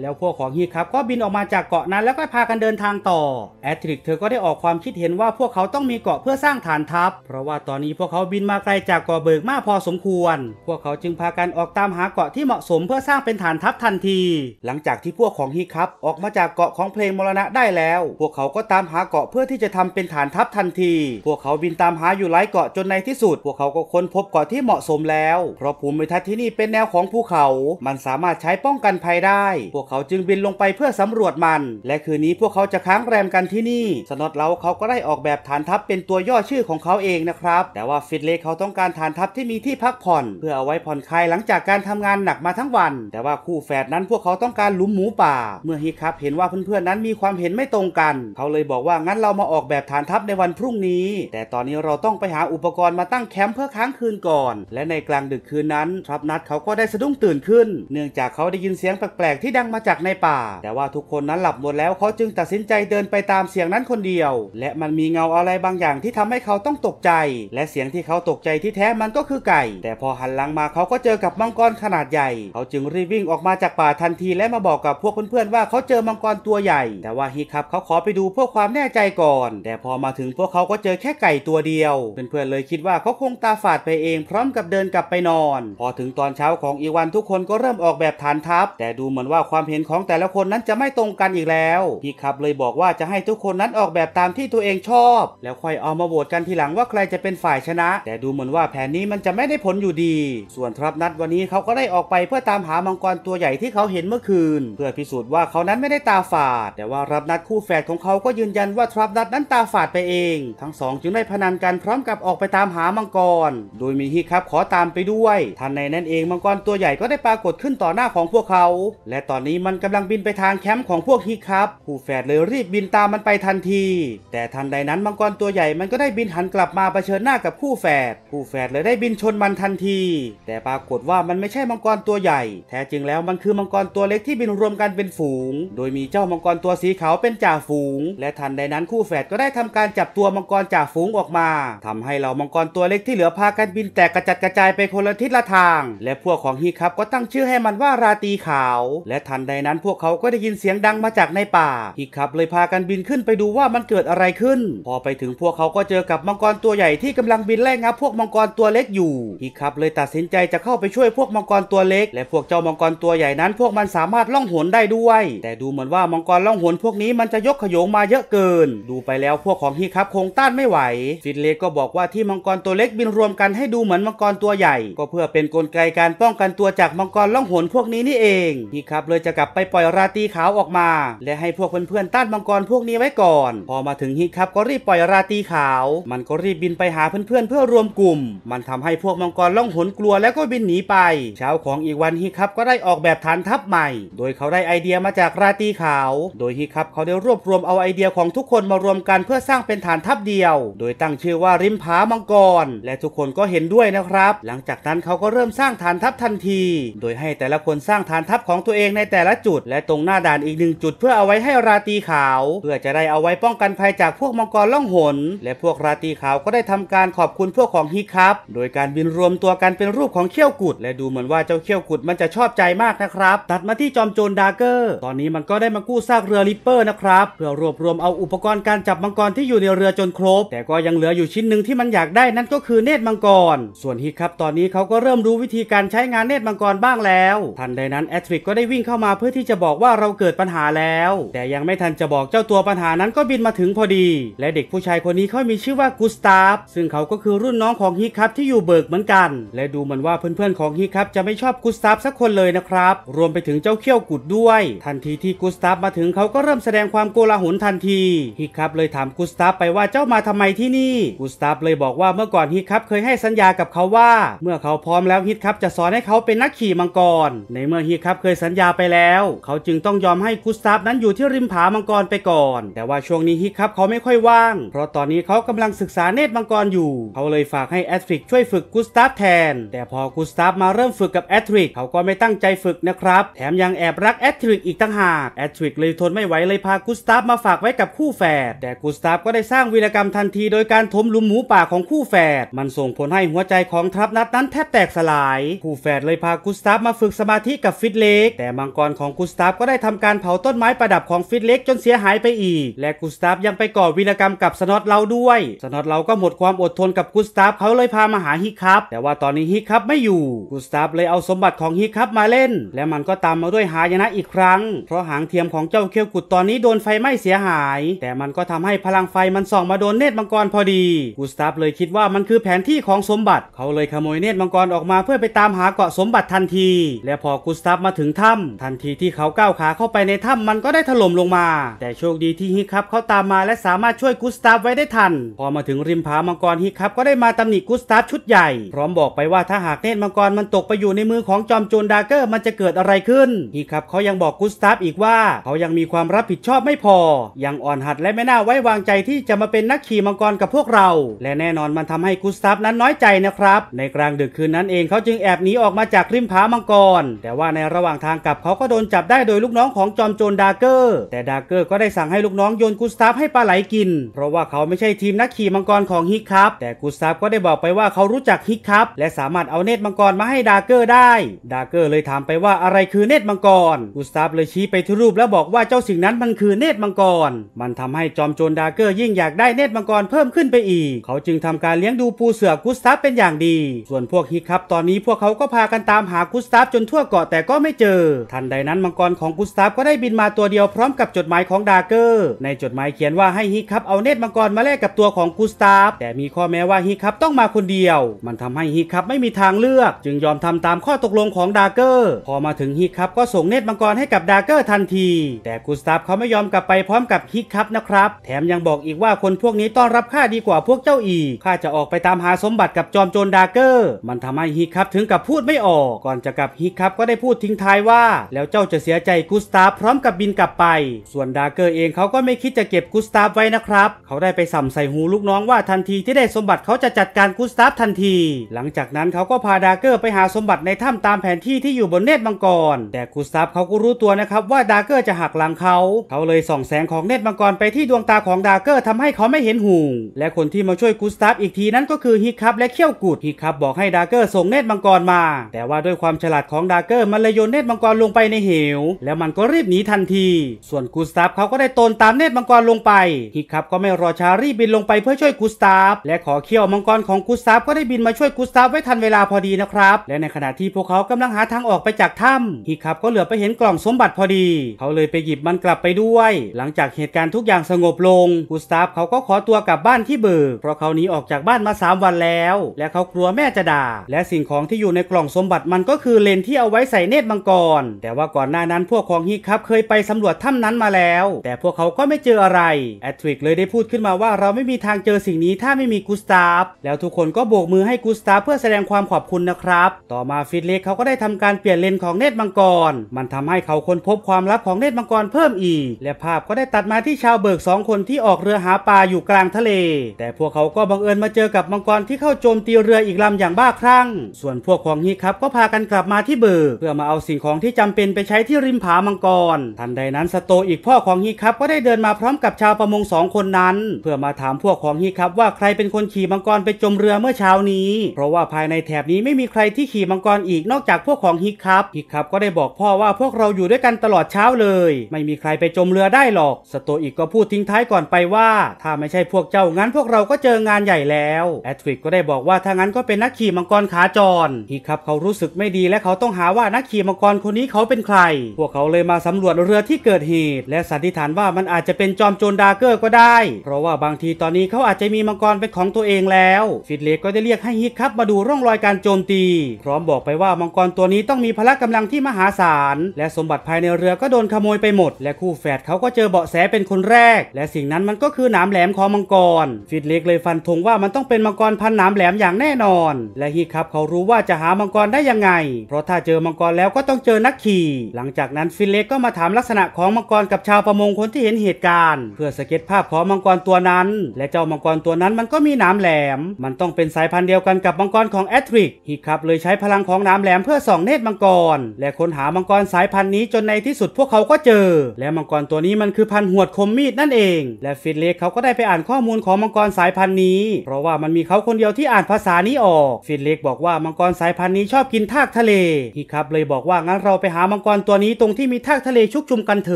แล้วพวกของฮีครับก็บินออกมาจากเกาะนั้นแล้วก็พากันเดินทางต่อ แอตริกเธอก็ได้ออกความคิดเห็นว่าพวกเขาต้องมีเกาะเพื่อสร้างฐานทัพเพราะว่าตอนนี้พวกเขาบินมาไกลจากเกาะเบิกมากพอสมควร พวกเขาจึงพากันออกตามหาเกาะที่เหมาะสมเพื่อสร้างเป็นฐานทัพทันที หลังจากที่พวกของฮีครับออกมาจากเกาะของเพลงมรณะได้แล้ว พวกเขาก็ตามหาเกาะเพื่อที่จะทำเป็นฐานทัพทันที พวกเขาบินตามหาอยู่หลายเกาะจนในที่สุด พวกเขาก็ค้นพบเกาะที่เหมาะสมแล้วเพราะภูมิทัศน์ที่นี่เป็นแนวของภูเขา มันสามารถใช้ป้องกันภัยได้ พวกเขาจึงบินลงไปเพื่อสำรวจมัน และคืนนี้พวกเขาจะค้างแรมกันที่นี่ สนอตเล้าเขาก็ได้ออกแบบฐานทัพเป็นตัวย่อชื่อของเขาเองนะครับ แต่ว่าฟิตเลเขาต้องการฐานทัพที่มีที่พักผ่อน เพื่อเอาไว้ผ่อนคลายหลังจากการทำงานหนักมาทั้งวัน แต่ว่าคู่แฝดนั้นพวกเขาต้องการหลุมหมูป่า เมื่อฮิคับเห็นว่าเพื่อนๆนั้นมีความเห็นไม่ตรงกัน เขาเลยบอกว่างั้นเรามาออกแบบฐานทัพในวันพรุ่งนี้แต่ตอนนี้เราต้องไปหาอุปกรณ์มาตั้งแคมป์เพื่อค้างคืนก่อน และในกลางดึกคืนนั้นทรัพนัดเขาก็ได้สะดุ้งตื่นขึ้น เนื่องจากเขาได้ยินเสียงแปลกๆ ที่ดังมาจากในป่า แต่ว่าทุกคนนั้นหลับหมดแล้วเขาจึงตัดสินใจเดินไปตามเสียงนั้นคนเดียว และมันมีเงาอะไรบางอย่างที่ทำให้เขาต้องตกใจ และเสียงที่เขาตกใจที่แท้ มันก็คือไก่ แต่พอหันหลังมาเขาก็เจอกับมังกรขนาดใหญ่ เขาจึงรีบวิ่งออกมาจากป่าทันทีและมาบอกกับพวกเพื่อนๆว่าเขาเจอมังกรตัวใหญ่ แต่ว่าฮิคับเขาขอไปดูเพื่อความแน่ใจก่อน แต่พอมาถึงพวกเขาก็เจอแค่ไก่ก่ตัวเดียวเพื่อนๆเลยคิดว่าเขาคงตาฝาดไปเอง พร้อมกับเดินกลับไปนอน พอถึงตอนเช้าของอีวันทุกคนก็เริ่มออกแบบฐานทัพแต่ดูเหมือนว่าความเห็นของแต่ละคนนั้นจะไม่ตรงกันอีกแล้ว พี่ครับเลยบอกว่าจะให้ทุกคนนั้นออกแบบตามที่ตัวเองชอบ แล้วค่อยเอามาโหวตกันทีหลังว่าใครจะเป็นฝ่ายชนะ แต่ดูเหมือนว่าแผนนี้มันจะไม่ได้ผลอยู่ดี ส่วนทรัพนัดวันนี้เขาก็ได้ออกไปเพื่อตามหามังกรตัวใหญ่ที่เขาเห็นเมื่อคืน เพื่อพิสูจน์ว่าเขานั้นไม่ได้ตาฝาด แต่ว่ารับนัดคู่แฝดของเขาก็ยืนยันว่าทรัพนัดนั้นตาฝาดไปเองทั้งสองจึงได้พนันกันพร้อมกับออกไปตามหามังกร โดยมีฮิครับขอตามไปด้วย ทันในนั้นเองมังกรตัวใหญ่ก็ได้ปรากฏขึ้นต่อหน้าของพวกเขา และตอนนี้มันกำลังบินไปทางแคมป์ของพวกฮิครับผู้แฝดเลยรีบบินตามมันไปทันที แต่ทันใดนั้นมังกรตัวใหญ่มันก็ได้บินหันกลับมาเผชิญหน้ากับคู่แฝดคู่แฝดเลยได้บินชนมันทันที แต่ปรากฏว่ามันไม่ใช่มังกรตัวใหญ่แท้จริงแล้วมันคือมังกรตัวเล็กที่บินรวมกันเป็นฝูง โดยมีเจ้ามังกรตัวสีขาวเป็นจ่าฝูง และทันใดนั้นคู่แฝดก็ได้ทำการจับตัวมังกรจ่าฝฝูงออกมา ทำให้เหล่ามังกรตัวเล็กที่เหลือพากันบิน แตกกระจัดกระจายไปคนละทิศละทาง และพวกของฮีครับก็ตั้งชื่อให้มันว่าราตีขาวและทันใดนั้นพวกเขาก็ได้ยินเสียงดังมาจากในป่าฮีครับเลยพากันบินขึ้นไปดูว่ามันเกิดอะไรขึ้นพอไปถึงพวกเขาก็เจอกับมังกรตัวใหญ่ที่กำลังบินไล่งับพวกมังกรตัวเล็กอยู่ฮีครับเลยตัดสินใจจะเข้าไปช่วยพวกมังกรตัวเล็ก และพวกเจ้ามังกรตัวใหญ่นั้นพวกมันสามารถล่องหนได้ด้วย แต่ดูเหมือนว่ามังกรล่องหนพวกนี้มันจะยกขยงมาเยอะเกิน ดูไปแล้วพวกของฮีครับคงต้านไม่ไหวยซิดเลก็บอกว่า ที่มังกรตัวเล็กบินรวมกันให้ดูเหมือนมังกรตัวใหญ่ ก็เพื่อเป็นนกลไกการป้องกันตัวจากมังกรล่องหนพวกนี้นี่เองฮี่ครับเลยจะกลับไปปล่อยราตีขาวออกมา และให้พวกเพื่อนๆต้านมังกรพวกนี้ไว้ก่อน พอมาถึงฮิครับก็รีบปล่อยราตีขาว มันก็รีบบินไปหาเพื่อนๆเพื่อรวมกลุ่ม มันทำให้พวกมังกรล่องหนกลัวแล้วก็บินหนีไปเช้าของอีกวันฮิครับก็ได้ออกแบบฐานทัพใหม่ โดยเขาได้ไอเดียมาจากราตีขาว โดยฮิครับเขาได้รวบรวมเอาไอเดียของทุกคนมารวมกันเพื่อสร้างเป็นฐานทัพเดียวโดยตั้งชื่อว่าริมผามังกร และทุกคนก็เห็นด้วยนะครับ หลังจากนั้นเขาก็เริ่มสร้างฐานทัพทันที โดยให้แต่ละคนสร้างฐานทัพของตัวเองในแต่ละจุด และตรงหน้าด่านอีกหนึ่งจุด เพื่อเอาไว้ให้ราตีขาว เพื่อจะได้เอาไว้ป้องกันภัยจากพวกมังกรล่องหน และพวกราตีขาวก็ได้ทำการขอบคุณพวกของฮิคับ โดยการบินรวมตัวกันเป็นรูปของเขี้ยวกุด และดูเหมือนว่าเจ้าเขี้ยวกุดมันจะชอบใจมากนะครับตัดมาที่จอมโจรดาร์เกอร์ ตอนนี้มันก็ได้มากู้ซากเรือริปเปอร์นะครับเพื่อรวบรวมเอาอุปกรณ์การจับมังกรที่อยู่ในเรือจนครบแก็ยังเหลืออยู่ชิ้นหนึ่งที่มันอยากได้นั่นก็คือเนตรมังกร ส่วนฮิครับตอนนี้เขาก็เริ่มรู้วิธีการใช้งานเนตรมังกรบ้างแล้ว ทันใดนั้นแอทริกก็ได้วิ่งเข้ามาเพื่อที่จะบอกว่าเราเกิดปัญหาแล้ว แต่ยังไม่ทันจะบอกเจ้าตัวปัญหานั้นก็บินมาถึงพอดี และเด็กผู้ชายคนนี้เขามีชื่อว่า กุสตาฟ ซึ่งเขาก็คือรุ่นน้องของฮิครับที่อยู่เบิร์กเหมือนกัน และดูเหมือนว่าเพื่อนๆของฮิครับจะไม่ชอบกุสตาฟสักคนเลยนะครับ รวมไปถึงเจ้าเขี้ยวกุดด้วย ทันทีที่กุสตาฟมาถึงเขาก็เริ่มแสดงความโกลาหลทันทีฮิครับเลยถามกุสตาฟไปว่าเจ้ามาทำไมที่นี่ กุสตาฟเลยบอกว่าเมื่อก่อนฮิตครับเคยให้สัญญากับเขาว่า เมื่อเขาพร้อมแล้วฮิตครับจะสอนให้เขาเป็นนักขี่มังกรในเมื่อฮิตครับเคยสัญญาไปแล้วเขาจึงต้องยอมให้กุสตาฟนั้นอยู่ที่ริมผามังกรไปก่อน แต่ว่าช่วงนี้ฮิตครับเขาไม่ค่อยว่างเพราะตอนนี้เขากำลังศึกษาเนตรมังกรอยู่เขาเลยฝากให้แอทริกช่วยฝึกกุสตาฟแทนแต่พอกุสตาฟมาเริ่มฝึกกับแอทริกเขาก็ไม่ตั้งใจฝึกนะครับแถมยังแอบรักแอทริกอีกต่างหากแอทริกเลยทนไม่ไหวเลยพากุสตาฟมาฝากไว้กับคู่แฝดแต่กุสตาฟก็ได้สร้างวีรกรรมทันทีโดยการถมลุมหมูป่าของคู่แฝดมันส่งผลให้หัวใจของทัพนัดนั้นแทบแตกสลายคู่แฝดเลยพากุสตาฟมาฝึกสมาธิกับฟิตเล็กแต่มังกรของกุสตาฟก็ได้ทำการเผาต้นไม้ประดับของฟิตเล็ก จนเสียหายไปอีก และกุสตาฟยังไปก่อวีรกรรมกับสนอตเราด้วย สนอตเราก็หมดความอดทนกับกุสตาฟเขาเลยพามาหาฮิคับแต่ว่าตอนนี้ฮิคับไม่อยู่กุสตาฟเลยเอาสมบัติของฮิคับมาเล่นและมันก็ตามมาด้วยหายนะอีกครั้งเพราะหางเทียมของเจ้าเคียวกุดตอนนี้โดนไฟไหม้เสียหาย แต่มันก็ทำให้พลังไฟมันส่องมาโดนเนตรมังกรรพอดีกูสตาฟเลยคิดว่ามันคือแผนที่ของสมบัติ เขาเลยขโมยเนตรมังกรออกมา เพื่อไปตามหาเกาะสมบัติทันที และพอกูสตาฟมาถึงถ้ำทันทีที่เขาก้าวขาเข้าไปในถ้ำมันก็ได้ถล่มลงมาแต่โชคดีที่ฮิคับเขาตามมาและสามารถช่วยกูสตาฟไว้ได้ทันพอมาถึงริมผามังกรฮิคับก็ได้มาตำหนิกูสตาฟชุดใหญ่พร้อมบอกไปว่าถ้าหากเนตรมังกรมันตกไปอยู่ในมือของจอมโจรดาเกอร์มันจะเกิดอะไรขึ้นฮิคับเขายังบอกกูสตาฟอีกว่าเขายังมีความรับผิดชอบไม่พอยังอ่อนหัดและไม่น่าไว้วางใจที่จะมาเป็นนักขี่มังกรรกับพวกเราและแน่นอนมันทำให้กุสตาฟนั้นน้อยใจนะครับในกลางดึกคืนนั้นเองเขาจึงแอบหนีออกมาจากริมผามังกร แต่ว่าในระหว่างทางกลับเขาก็โดนจับได้โดยลูกน้องของจอมโจรดาเกอร์แต่ดาเกอร์ก็ได้สั่งให้ลูกน้องโยนกุสตาฟให้ปลาไหลกินเพราะว่าเขาไม่ใช่ทีมนักขี่มังกรของฮิกครับแต่กุสตาฟก็ได้บอกไปว่าเขารู้จักฮิกครับและสามารถเอาเนตรมังกรมาให้ดาเกอร์ได้ดาเกอร์เลยถามไปว่าอะไรคือเนตรมังกรกุสตาฟเลยชี้ไปที่รูปแล้วบอกว่าเจ้าสิ่งนั้นมันคือเนตรมังกรมันทำให้จอมโจรดาเกอร์ยิ่งอยากได้เนตรมังกรเพิ่มขึ้นไปอีก เขาจึงทำการเลี้ยงดูปูเสือ กุสตาฟเป็นอย่างดี ส่วนพวกฮิคับตอนนี้พวกเขาก็พากันตามหากุสตาฟจนทั่วเกาะแต่ก็ไม่เจอทันใดนั้นมังกรของกุสตาฟ ก็ได้บินมาตัวเดียวพร้อมกับจดหมายของดาเกอร์ ในจดหมายเขียนว่า ให้ฮิคับเอาเนตรมังกรมาแลกกับตัวของกุสตาฟแต่มีข้อแม้ว่าฮิคับต้องมาคนเดียว มันทำให้ฮิคับไม่มีทางเลือก จึงยอมทำตามข้อตกลงของดาเกอร์ พอมาถึงฮิคับก็ส่งเนตรมังกรให้กับดาเกอร์ทันทีแต่กุสตาฟเขาไม่ยอมกลับไปพร้อมกับฮิคับนะครับแถมยังบอกอีกว่าคนพวกนี้ต้อนรับข้าดีกว่าพวกเจ้าอีก ข้าจะออกไปตามหาสมบัติกับจอมโจรดาเกอร์ มันทำให้ฮิครับถึงกับพูดไม่ออก ก่อนจะกลับฮิครับก็ได้พูดทิ้งท้ายว่า แล้วเจ้าจะเสียใจกุสตาฟพร้อมกับบินกลับไป ส่วนดาเกอร์เองเขาก็ไม่คิดจะเก็บกุสตาฟไว้นะครับ เขาได้ไปสั่มใส่หูลูกน้องว่าทันทีที่ได้สมบัติเขาจะจัดการกุสตาฟทันที หลังจากนั้นเขาก็พาดาเกอร์ไปหาสมบัติในถ้ำตามแผนที่ที่อยู่บนเนตรมังกรแต่กุสตาฟเขาก็รู้ตัวนะครับว่าดาเกอร์จะหักหลังเขาเขาเลยส่องแสงของเนตรมังกรไปที่ดวงตาของดาเกอร์ทำให้เขาไม่เห็นหูงและคนที่มาช่วยกุสตาฟอีกทีนั้นก็คือฮิคับและเขี้ยวกุดฮิคับบอกให้ดาร์เกอร์ส่งเนตรมังกรมา แต่ว่าด้วยความฉลาดของดาร์เกอร์มันเลยโยนเนตรมังกรลงไปในเหว แล้วมันก็รีบหนีทันที ส่วนกุสตาฟเขาก็ได้ตนตามเนตรมังกรลงไปฮิคับก็ไม่รอช้ารีบบินลงไปเพื่อช่วยกุสตาฟและขอเขี้ยวมังกรของกุสตาฟก็ได้บินมาช่วยกุสตาฟไว้ทันเวลาพอดีนะครับและในขณะที่พวกเขากำลังหาทางออกไปจากถ้ำฮิคับก็เหลือไปเห็นกล่องสมบัติพอดีเขาเลยไปหยิบมันกลับไปด้วยหลังจากเหตุการณ์ทุกอย่าง สงบลงกุสตาฟเขาก็ขอตัวกลับับบ้านที่เบิกเพราะเขานี้ออกจากบ้านมา 3 วันแล้ว และเขากลัวแม่จะด่า และสิ่งของที่อยู่ในกล่องสมบัติมันก็คือเลนที่เอาไว้ใส่เนตรมังกร แต่ว่าก่อนหน้านั้นพวกของฮิคับเคยไปสำรวจถ้ำนั้นมาแล้ว แต่พวกเขาก็ไม่เจออะไรแอดทริกเลยได้พูดขึ้นมาว่าเราไม่มีทางเจอสิ่งนี้ถ้าไม่มีกูสตาฟแล้วทุกคนก็โบกมือให้กูสตาฟเพื่อแสดงความขอบคุณนะครับ ต่อมาฟิตเล็กเขาก็ได้ทำการเปลี่ยนเลนของเนตรมังกรมันทำให้เขาค้นพบความลับของเนตรมังกรเพิ่มอีก และภาพก็ได้ตัดมาที่ชาวเบิกสองคนที่ออกเรือหาปลาอยู่กลางทะเลลแต่พวกเขาก็บังเอิญมาเจอกับมังกรที่เข้าโจมตีเรืออีกลำอย่างบ้าคลั่ง ส่วนพวกของฮีครับก็พากันกลับมาที่เบิกเพื่อมาเอาสิ่งของที่จำเป็นไปใช้ที่ริมผามังกร ทันใดนั้นสโตอีกพ่อของฮีครับก็ได้เดินมาพร้อมกับชาวประมงสองคนนั้นเพื่อมาถามพวกของฮีครับว่าใครเป็นคนขี่มังกรไปจมเรือเมื่อเช้านี้ เพราะว่าภายในแถบนี้ไม่มีใครที่ขี่มังกรอีกนอกจากพวกของฮีครับฮีครับก็ได้บอกพ่อว่าพวกเราอยู่ด้วยกันตลอดเช้าเลย ไม่มีใครไปจมเรือได้หรอก สโตอีกก็พูดทิ้งท้ายก่อนไปว่า ถ้าไม่ใช่พวกเจ้างั้นพวกเราก็เจองานใหญ่แล้วแอดริกก็ได้บอกว่าถ้างั้นก็เป็นนักขี่มังกรขาจรฮีครับเขารู้สึกไม่ดีและเขาต้องหาว่านักขี่มังกรคนนี้เขาเป็นใคร พวกเขาเลยมาสำรวจเรือที่เกิดเหตุและสันนิษฐานว่ามันอาจจะเป็นจอมโจรดาเกอร์ก็ได้ เพราะว่าบางทีตอนนี้เขาอาจจะมีมังกรเป็นของตัวเองแล้วฟิตเลกก็ได้เรียกให้ฮิครับมาดูร่องรอยการโจมตีพร้อมบอกไปว่ามังกรตัวนี้ต้องมีพละกำลังที่มหาศาล และสมบัติภายในเรือก็โดนขโมยไปหมด และคู่แฝดเขาก็เจอเบาะแสเป็นคนแรก และสิ่งนั้นมันก็คือหนามแหลมของมังกรรฟิตเล็กเลยฟันธงว่ามันต้องเป็นมังกรพันหนามแหลมอย่างแน่นอน และฮิครับเขารู้ว่าจะหามังกรได้ยังไง เพราะถ้าเจอมังกรแล้วก็ต้องเจอนักขี่หลังจากนั้นฟิตเล็กก็มาถามลักษณะของมังกรกับชาวประมงคนที่เห็นเหตุการณ์ เพื่อสเก็ตภาพของมังกรตัวนั้น และเจ้ามังกรตัวนั้นมันก็มีหนามแหลม มันต้องเป็นสายพันธุ์เดียวกันกับมังกรของแอตริกฮิครับเลยใช้พลังของหนามแหลมเพื่อส่องเนตรมังกร และค้นหามังกรสายพันธุ์นี้จนในที่สุดพวกเขาก็เจอ และมังกรตัวนี้มันคือพันหัวดคมมีดนั่นเอง และฟิตเล็กเขาก็ได้ไปอ่านข้อมูลลของมังกรสายพันธุ์นี้ เพราะว่ามันมีเขาคนเดียวที่อ่านภาษานี้ออก ฟินเล็กบอกว่ามังกรสายพันธุ์นี้ชอบกินทากทะเล ฮิครับเลยบอกว่างั้นเราไปหามังกรตัวนี้ตรงที่มีทากทะเลชุกชุมกันเถ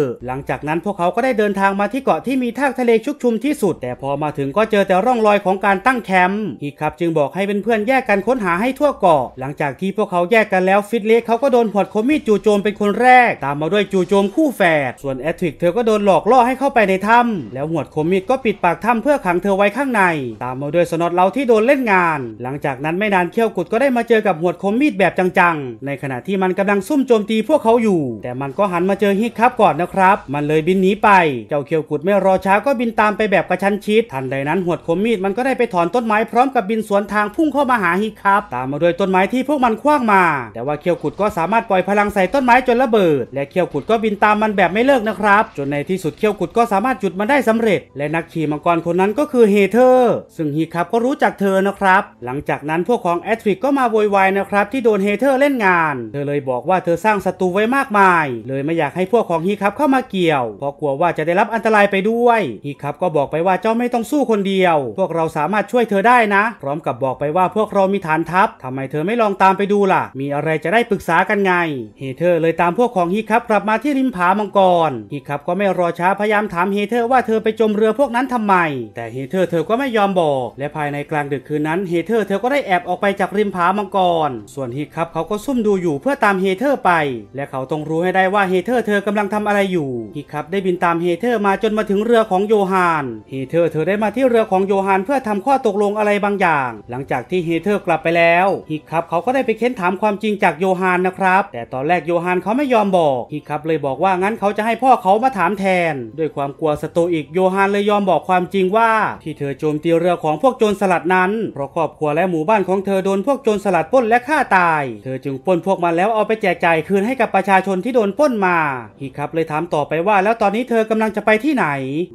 อะ หลังจากนั้นพวกเขาก็ได้เดินทางมาที่เกาะที่มีทากทะเลชุกชุมที่สุด แต่พอมาถึงก็เจอแต่ร่องรอยของการตั้งแคมป์ ฮิครับจึงบอกให้เพื่อนๆแยกกันค้นหาให้ทั่วเกาะ หลังจากที่พวกเขาแยกกันแล้วฟิลเล็กเขาก็โดนหวดคมมีดจู่โจมเป็นคนแรก ตามมาด้วยจู่โจมคู่แฝด ส่วนแอทริกเธอก็โดนหลอกล่อให้เข้าไปในถ้ำแล้วหวดคมมีดก็ปิดปากถ้ำเพื่ออขังเธอไว้ข้างใน ตามมาด้วยสนอตเราที่โดนเล่นงาน หลังจากนั้นไม่นานเคียวกุดก็ได้มาเจอกับหัวดคมมีดแบบจังๆ ในขณะที่มันกำลังซุ่มโจมตีพวกเขาอยู่ แต่มันก็หันมาเจอฮิกครับก่อนนะครับ มันเลยบินหนีไป เจ้าเคียวกุดไม่รอช้าก็บินตามไปแบบกระชั้นชิดทันใดนั้นหัวดคมมีดมันก็ได้ไปถอนต้นไม้พร้อมกับบินสวนทางพุ่งเข้ามาหาฮิกครับตามมาด้วยต้นไม้ที่พวกมันคว้างมา แต่ว่าเคียวกุดก็สามารถปล่อยพลังใส่ต้นไม้จนระเบิด และเคียวกุดก็บินตามมันแบบไม่เลิกนะครับ จนในที่สุดเคียวกุดก็สามารถหยุดมันได้สำเร็จและนักขี่มังกรคนนั้น้นก็คือเฮเธอร์ซึ่งฮีครับก็รู้จักเธอนะครับ หลังจากนั้นพวกของแอตริกก็มาโวยวายนะครับ ที่โดนเฮเธอร์เล่นงาน เธอเลยบอกว่าเธอสร้างศัตรูไว้มากมาย เลยไม่อยากให้พวกของฮีครับเข้ามาเกี่ยวเพราะกลัวว่าจะได้รับอันตรายไปด้วยฮีครับก็บอกไปว่าเจ้าไม่ต้องสู้คนเดียว พวกเราสามารถช่วยเธอได้นะพร้อมกับบอกไปว่าพวกเรามีฐานทัพ ทำไมเธอไม่ลองตามไปดูล่ะ มีอะไรจะได้ปรึกษากันไงเฮเธอร์เลยตามพวกของฮีครับกลับมาที่ริมผามังกรฮีครับก็ไม่รอช้าพยายามถามเฮเธอร์ว่าเธอไปจมเรือพวกนั้นทำไมแต่เฮเธอร์เธอก็ไม่ยอมบอก และภายในกลางดึกคืนนั้นเฮเธอร์เธอก็ได้แอบออกไปจากริมผามังกรส่วนฮิคับเขาก็ซุ่มดูอยู่เพื่อตามเฮเธอร์ไปและเขาต้องรู้ให้ได้ว่าเฮเธอร์เธอกำลังทำอะไรอยู่ฮิคับได้บินตามเฮเธอร์มาจนมาถึงเรือของโยฮานเฮเธอร์เธอได้มาที่เรือของโยฮานเพื่อทำข้อตกลงอะไรบางอย่าง หลังจากที่เฮเธอร์กลับไปแล้วฮิคับเขาก็ได้ไปเค้นถามความจริงจากโยฮานนะครับแต่ตอนแรกโยฮานเขาไม่ยอมบอกฮิคับเลยบอกว่างั้นเขาจะให้พ่อเขามาถามแทน ด้วยความกลัวสโตอีกโยฮานเลยยอมบอกความจริงว่าาที่เธอโจมตีเรือของพวกโจรสลัดนั้น เพราะครอบครัวและหมู่บ้านของเธอโดนพวกโจรสลัดปล้นและฆ่าตาย เธอจึงปล้นพวกมันแล้วเอาไปแจกจ่ายคืนให้กับประชาชนที่โดนปล้นมาฮิครับเลยถามต่อไปว่า แล้วตอนนี้เธอกำลังจะไปที่ไหน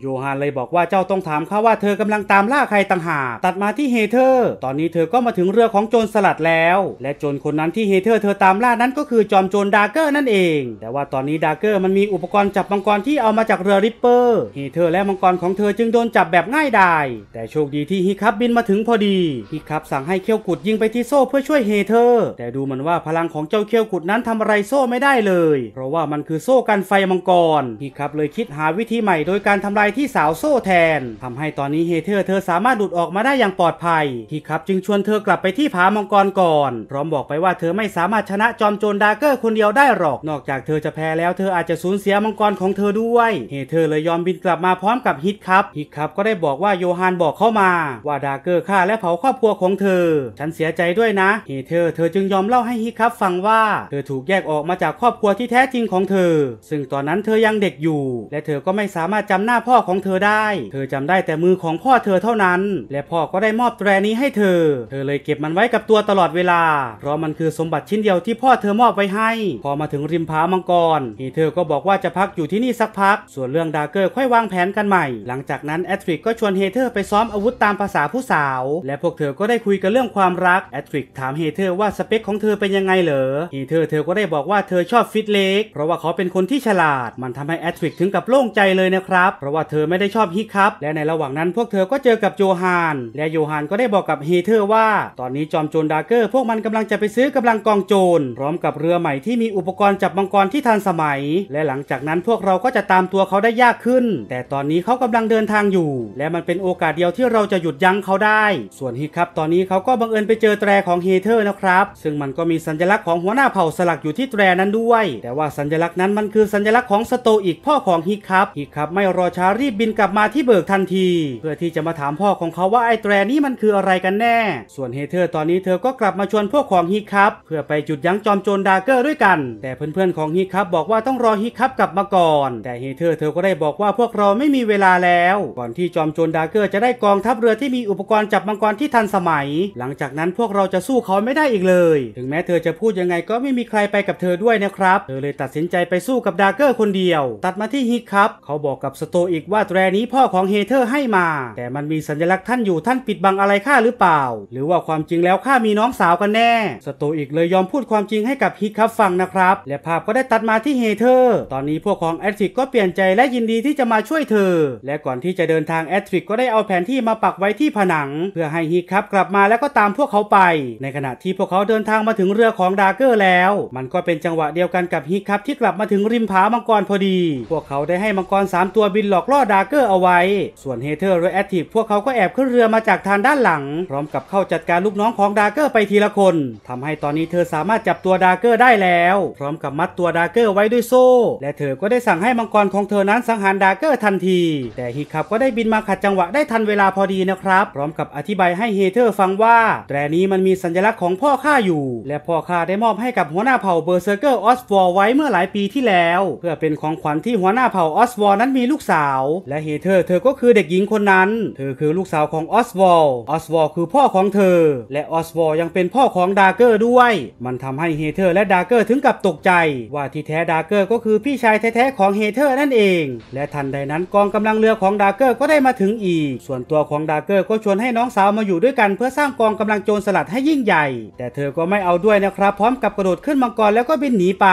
โยฮันเลยบอกว่าเจ้าต้องถามเขาว่าเธอกำลังตามล่าใครต่างหาก ตัดมาที่เฮเธอร์ ตอนนี้เธอก็มาถึงเรือของโจรสลัดแล้ว และโจรคนนั้นที่เฮเธอร์ เธอตามล่านั้นก็คือจอมโจรดาร์เกอร์นั่นเอง แต่ว่าตอนนี้ดาร์เกอร์มันมีอุปกรณ์จับมังกรที่เอามาจากเรือริปเปอร์ เฮเธอร์และมังกรของเธอจึงโดนจับแบบง่าย่ได้ แต่โชคดีที่ฮิคับบินมาถึงพอดี ฮิคับสั่งให้เคียวกุดยิงไปที่โซ่เพื่อช่วยเฮเธอแต่ดูเหมือนว่าพลังของเจ้าเคียวกุดนั้นทำอะไรโซ่ไม่ได้เลย เพราะว่ามันคือโซ่กันไฟมังกร ฮิคับเลยคิดหาวิธีใหม่โดยการทำลายที่สาวโซ่แทนทำให้ตอนนี้เฮเธอเธอสามารถหลุดออกมาได้อย่างปลอดภัย ฮิคับจึงชวนเธอกลับไปที่ผามังกรก่อน พร้อมบอกไปว่าเธอไม่สามารถชนะจอมโจรดาเกอร์คนเดียวได้หรอก นอกจากเธอจะแพ้แล้วเธออาจจะสูญเสียมังกรของเธอด้วย เฮเธอเลยยอมบินกลับมาพร้อมกับฮิคับฮิคับก็ได้บอกบอกว่าโยฮันบอกเข้ามา ว่าดาเกอร์ฆ่าและเผาครอบครัวของเธอ ฉันเสียใจด้วยนะเฮเธอเธอจึงยอมเล่าให้ฮิคับฟังว่าเธอถูกแยกออกมาจากครอบครัวที่แท้จริงของเธอ ซึ่งตอนนั้นเธอยังเด็กอยู่ และเธอก็ไม่สามารถจำหน้าพ่อของเธอได้ เธอจำได้แต่มือของพ่อเธอเท่านั้น และพ่อก็ได้มอบแตรนี้ให้เธอ เธอเลยเก็บมันไว้กับตัวตลอดเวลาเพราะมันคือสมบัติชิ้นเดียวที่พ่อเธอมอบไว้ให้พอมาถึงริมผามังกรเฮเธอก็บอกว่าจะพักอยู่ที่นี่สักพัก ส่วนเรื่องดาเกอร์ค่อยวางแผนกันใหม่ หลังจากนั้นแอตริกก็ชวนเฮเธอร์ไปซ้อมอาวุธตามภาษาผู้สาว และพวกเธอก็ได้คุยกันเรื่องความรัก แอดริกถามเฮเธอร์ว่าสเปคของเธอเป็นยังไงเหรอเฮเธอร์เธอก็ได้บอกว่าเธอชอบฟิตเล็ก เพราะว่าเขาเป็นคนที่ฉลาด มันทำให้แอดริกถึงกับโล่งใจเลยนะครับ เพราะว่าเธอไม่ได้ชอบฮิคับ และในระหว่างนั้นพวกเธอก็เจอกับโจฮานและโยฮานก็ได้บอกกับเฮเธอร์ว่า ตอนนี้จอมโจรดาร์เกอร์พวกมันกำลังจะไปซื้อกำลังกองโจร พร้อมกับเรือใหม่ที่มีอุปกรณ์จับมังกรที่ทันสมัย และหลังจากนั้นพวกเราก็จะตามตัวเขาได้ยากขึ้น แต่ตอนนี้เขากำลังเดินทางอยู่ และมันเป็นโอกาสเดียวที่เราจะหยุดยั้งเขาได้ ส่วนฮิครับตอนนี้เขาก็บังเอิญไปเจอแตรของเฮเทอร์นะครับ ซึ่งมันก็มีสัญลักษณ์ของหัวหน้าเผ่าสลักอยู่ที่แตรนั้นด้วย แต่ว่าสัญลักษณ์นั้นมันคือสัญลักษณ์ของสโตอีกพ่อของฮิครับฮิครับไม่รอช้ารีบบินกลับมาที่เบิกทันที เพื่อที่จะมาถามพ่อของเขาว่าไอ้แตรนี้มันคืออะไรกันแน่ ส่วนเฮเทอร์ตอนนี้เธอก็กลับมาชวนพวกของฮิครับเพื่อไปหยุดยั้งจอมโจรดาเกอร์ด้วยกัน แต่เพื่อนๆของฮิครับบอกว่าต้องรอฮิครับกลับมาก่อน แต่เฮเทอร์เธอก็ได้บอกว่าพวกเราไม่มีเวลาแล้วก่อนที่จอมโจนดาเกอร์จะได้กองทัพเรือที่มีอุปกรณ์จับมังกรที่ทันสมัย หลังจากนั้นพวกเราจะสู้เขาไม่ได้อีกเลย ถึงแม้เธอจะพูดยังไงก็ไม่มีใครไปกับเธอด้วยนะครับ เธอเลยตัดสินใจไปสู้กับดาเกอร์คนเดียว ตัดมาที่ฮิกครับ เขาบอกกับสโตอีกว่าแตรนี้พ่อของเฮเธอร์ให้มา แต่มันมีสัญลักษณ์ท่านอยู่ ท่านปิดบังอะไรข้าหรือเปล่า หรือว่าความจริงแล้วข้ามีน้องสาวกันแน่ สโตอีกเลยยอมพูดความจริงให้กับฮิกครับฟังนะครับ และภาพก็ได้ตัดมาที่เฮเธอร์ ตอนนี้พวกของแอตติกก็เปลี่ยนใจและยินดีที่จะมาช่วยเธอ และก่อนที่จะเดินทางแอทริกก็ได้เอาแผนที่มาปักไว้ที่ผนังเพื่อให้ฮิครับกลับมาแล้วก็ตามพวกเขาไปในขณะที่พวกเขาเดินทางมาถึงเรือของดาร์เกอร์แล้วมันก็เป็นจังหวะเดียวกันกับฮิครับที่กลับมาถึงริมผามังกรพอดีพวกเขาได้ให้มังกร 3 ตัวบินหลอกล่อดาร์เกอร์เอาไว้ส่วนเฮเทอร์และแอทริกพวกเขาก็แอบขึ้นเรือมาจากทางด้านหลัง พร้อมกับเข้าจัดการลูกน้องของดาร์เกอร์ไปทีละคน ทำให้ตอนนี้เธอสามารถจับตัวดาร์เกอร์ได้แล้ว พร้อมกับมัดตัวดาร์เกอร์ไว้ด้วยโซ่ และเธอก็ได้สั่งให้มังกรของเธอนั้นสังหารดาร์เกอร์ทันทีแต่ฮิครับก็ได้บินมาขัดจังหวะได้ทันเวลาพอดีนะครับ พร้อมกับอธิบายให้เฮเทอร์ฟังว่า แตรนี้มันมีสัญลักษณ์ของพ่อข้าอยู่ และพ่อข้าได้มอบให้กับหัวหน้าเผ่าเบอร์เซอร์เกอร์ออสฟอร์ไว้เมื่อหลายปีที่แล้ว เพื่อเป็นของขวัญที่หัวหน้าเผ่าออสฟอร์นั้นมีลูกสาว และเฮเทอร์เธอก็คือเด็กหญิงคนนั้น เธอคือลูกสาวของออสฟอร์ออสฟอร์คือพ่อของเธอ และออสฟอร์ยังเป็นพ่อของดาร์เกอร์ด้วย มันทำให้เฮเทอร์และดาร์เกอร์ถึงกับตกใจว่าที่แท้ดาร์เกอร์ก็คือพี่ชายแท้ๆของเฮเทอร์นั่นเอง และทันใดนั้นกองกำลังเรือของดาร์เกอร์ก็ได้มาถึงอีกส่วนตัวของดาเกอร์ก็ชวนให้น้องสาวมาอยู่ด้วยกัน เพื่อสร้างกองกำลังโจรสลัดให้ยิ่งใหญ่ แต่เธอก็ไม่เอาด้วยนะครับ พร้อมกับกระโดดขึ้นมังกรแล้วก็บินหนีไป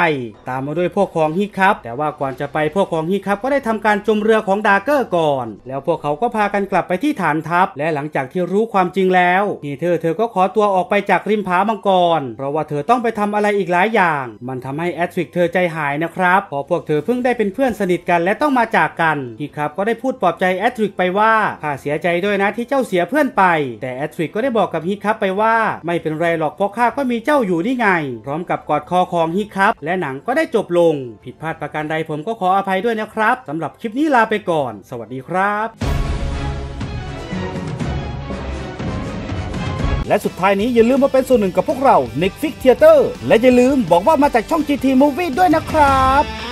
ตามมาด้วยพวกของฮิคับ แต่ว่าก่อนจะไปพวกของฮิคับก็ได้ทำการจมเรือของดาเกอร์ก่อน แล้วพวกเขาก็พากันกลับไปที่ฐานทัพและหลังจากที่รู้ความจริงแล้วฮีเธอเธอก็ขอตัวออกไปจากริมผามังกร เพราะว่าเธอต้องไปทำอะไรอีกหลายอย่างมันทำให้แอดริกเธอใจหายนะครับพอพวกเธอเพิ่งได้เป็นเพื่อนสนิทกัน และต้องมาจากกันฮิคับก็ได้พูดปลอบใจแอดริกไปว่าว่าข้าเสียใจด้วยนะที่เจ้าเสียเพื่อนไป แต่แอดริกก็ได้บอกกับฮิคับ ไปว่าไม่เป็นไรหรอกเพราะข้าก็มีเจ้าอยู่นี่ไง พร้อมกับกอดคอของฮิคับและหนังก็ได้จบลง ผิดพลาดประการใดผมก็ขออภัยด้วยนะครับสำหรับคลิปนี้ลาไปก่อน สวัสดีครับ และสุดท้ายนี้อย่าลืมมาเป็นส่วนหนึ่งกับพวกเรา n e t f l i x Theater และอย่าลืมบอกว่ามาจากช่อง GT Movie ด้วยนะครับ